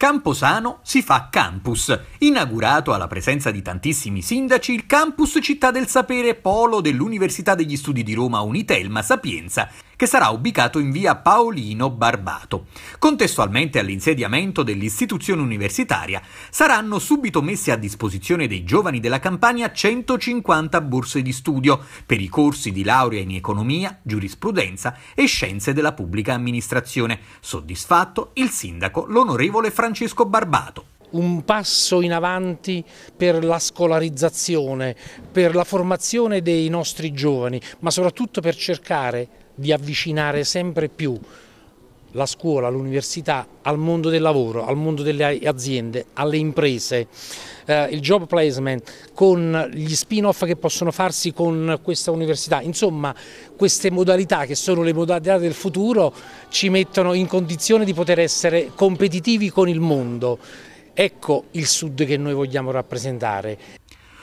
Camposano si fa campus. Inaugurato alla presenza di tantissimi sindaci, il campus Città del Sapere, polo dell'Università degli Studi di Roma Unitelma Sapienza, che sarà ubicato in via Paolino Barbato. Contestualmente all'insediamento dell'istituzione universitaria saranno subito messe a disposizione dei giovani della Campania 150 borse di studio per i corsi di laurea in economia, giurisprudenza e scienze della pubblica amministrazione. Soddisfatto il sindaco, l'onorevole Francesco. Francesco Barbato un passo in avanti per la scolarizzazione, per la formazione dei nostri giovani, ma soprattutto per cercare di avvicinare sempre più la scuola, l'università, al mondo del lavoro, al mondo delle aziende, alle imprese, eh, il job placement, con gli spin-off che possono farsi con questa università. Insomma, queste modalità che sono le modalità del futuro ci mettono in condizione di poter essere competitivi con il mondo. Ecco il Sud che noi vogliamo rappresentare.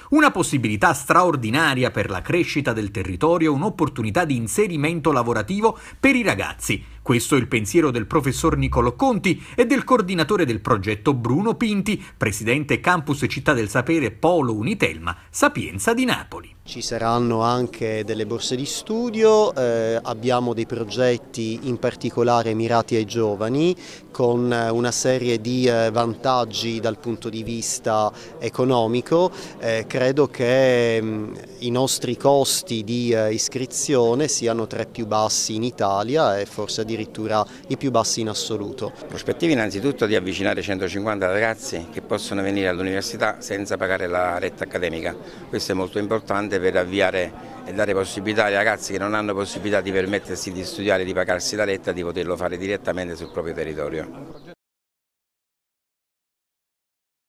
Una possibilità straordinaria per la crescita del territorio, un'opportunità di inserimento lavorativo per i ragazzi questo è il pensiero del professor Nicolo Conti e del coordinatore del progetto Bruno Pinti, presidente Campus Città del Sapere Polo Unitelma, Sapienza di Napoli. Ci saranno anche delle borse di studio, eh, abbiamo dei progetti in particolare mirati ai giovani con eh, una serie di eh, vantaggi dal punto di vista economico. Eh, credo che mh, mm, i nostri costi di eh, iscrizione siano tra i più bassi in Italia e forse addirittura addirittura i più bassi in assoluto. Prospettiva innanzitutto di avvicinare 150 ragazzi che possono venire all'università senza pagare la retta accademica, questo è molto importante per avviare e dare possibilità ai ragazzi che non hanno possibilità di permettersi di studiare, di pagarsi la retta, di poterlo fare direttamente sul proprio territorio.